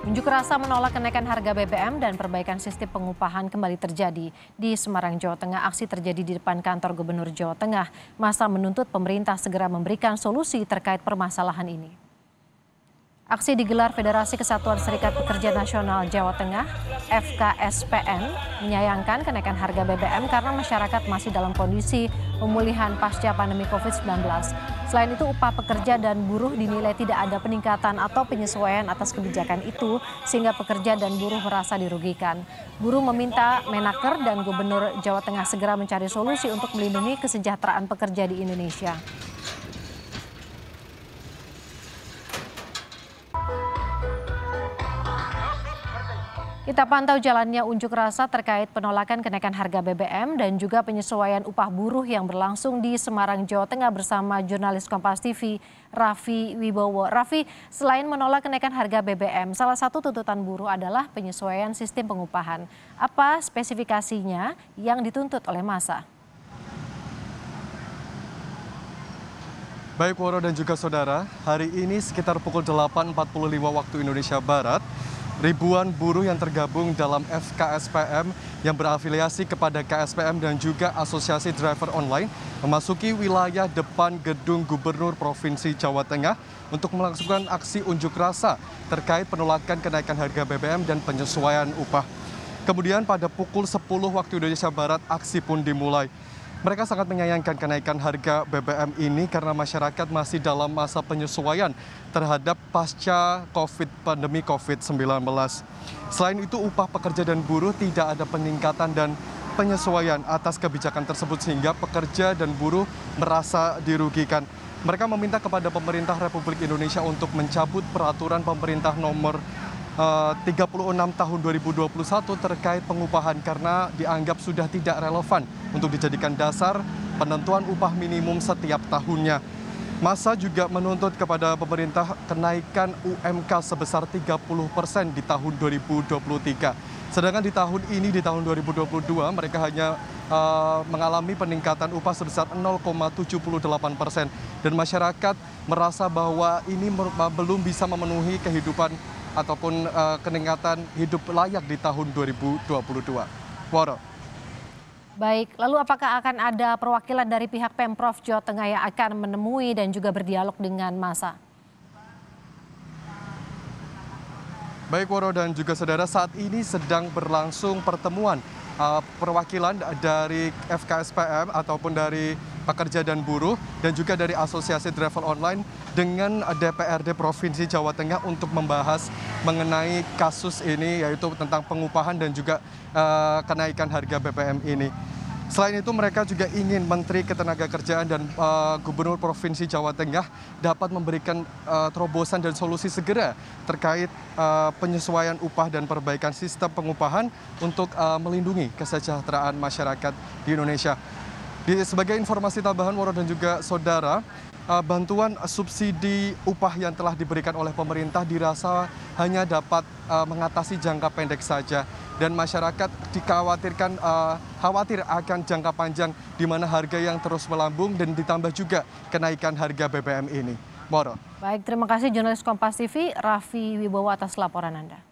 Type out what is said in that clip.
Unjuk rasa menolak kenaikan harga BBM dan perbaikan sistem pengupahan kembali terjadi di Semarang, Jawa Tengah. Aksi terjadi di depan kantor Gubernur Jawa Tengah. Masa menuntut pemerintah segera memberikan solusi terkait permasalahan ini. Aksi digelar Federasi Kesatuan Serikat Pekerja Nasional Jawa Tengah, FKSPN, menyayangkan kenaikan harga BBM karena masyarakat masih dalam kondisi pemulihan pasca pandemi COVID-19. Selain itu, upah pekerja dan buruh dinilai tidak ada peningkatan atau penyesuaian atas kebijakan itu, sehingga pekerja dan buruh merasa dirugikan. Buruh meminta Menaker dan Gubernur Jawa Tengah segera mencari solusi untuk melindungi kesejahteraan pekerja di Indonesia. Kita pantau jalannya unjuk rasa terkait penolakan kenaikan harga BBM dan juga penyesuaian upah buruh yang berlangsung di Semarang, Jawa Tengah bersama jurnalis Kompas TV Raffi Wibowo. Raffi, selain menolak kenaikan harga BBM, salah satu tuntutan buruh adalah penyesuaian sistem pengupahan. Apa spesifikasinya yang dituntut oleh masa? Baik Woro dan juga Saudara, hari ini sekitar pukul 8.45 waktu Indonesia Barat, ribuan buruh yang tergabung dalam FKSPM yang berafiliasi kepada KSPM dan juga Asosiasi Driver Online memasuki wilayah depan gedung Gubernur Provinsi Jawa Tengah untuk melangsungkan aksi unjuk rasa terkait penolakan kenaikan harga BBM dan penyesuaian upah. Kemudian pada pukul 10 waktu Indonesia Barat aksi pun dimulai. Mereka sangat menyayangkan kenaikan harga BBM ini karena masyarakat masih dalam masa penyesuaian terhadap pasca COVID pandemi COVID-19. Selain itu, upah pekerja dan buruh tidak ada peningkatan dan penyesuaian atas kebijakan tersebut sehingga pekerja dan buruh merasa dirugikan. Mereka meminta kepada pemerintah Republik Indonesia untuk mencabut peraturan pemerintah nomor 36 eh, tahun 2021 terkait pengupahan karena dianggap sudah tidak relevan untuk dijadikan dasar penentuan upah minimum setiap tahunnya. Masa juga menuntut kepada pemerintah kenaikan UMK sebesar 30 persen di tahun 2023. Sedangkan di tahun ini, di tahun 2022, mereka hanya uh, mengalami peningkatan upah sebesar 0,78 persen. Dan masyarakat merasa bahwa ini belum bisa memenuhi kehidupan ataupun eh, keningkatan hidup layak di tahun 2022. Waro. Baik, lalu apakah akan ada perwakilan dari pihak Pemprov Jawa Tengah yang akan menemui dan juga berdialog dengan masa? Baik Waro dan juga saudara, saat ini sedang berlangsung pertemuan uh, perwakilan dari FKSPM ataupun dari Pekerja dan Buruh dan juga dari Asosiasi Travel Online dengan DPRD Provinsi Jawa Tengah untuk membahas mengenai kasus ini yaitu tentang pengupahan dan juga uh, kenaikan harga BBM ini. Selain itu mereka juga ingin Menteri Ketenagakerjaan dan uh, Gubernur Provinsi Jawa Tengah dapat memberikan uh, terobosan dan solusi segera terkait uh, penyesuaian upah dan perbaikan sistem pengupahan untuk uh, melindungi kesejahteraan masyarakat di Indonesia. Di, sebagai informasi tambahan, Waro dan juga saudara, eh, bantuan subsidi upah yang telah diberikan oleh pemerintah dirasa hanya dapat eh, mengatasi jangka pendek saja dan masyarakat dikhawatirkan eh, khawatir akan jangka panjang di mana harga yang terus melambung dan ditambah juga kenaikan harga BBM ini. Moro. Baik, terima kasih jurnalis Kompas TV Raffi Wibowo atas laporan Anda.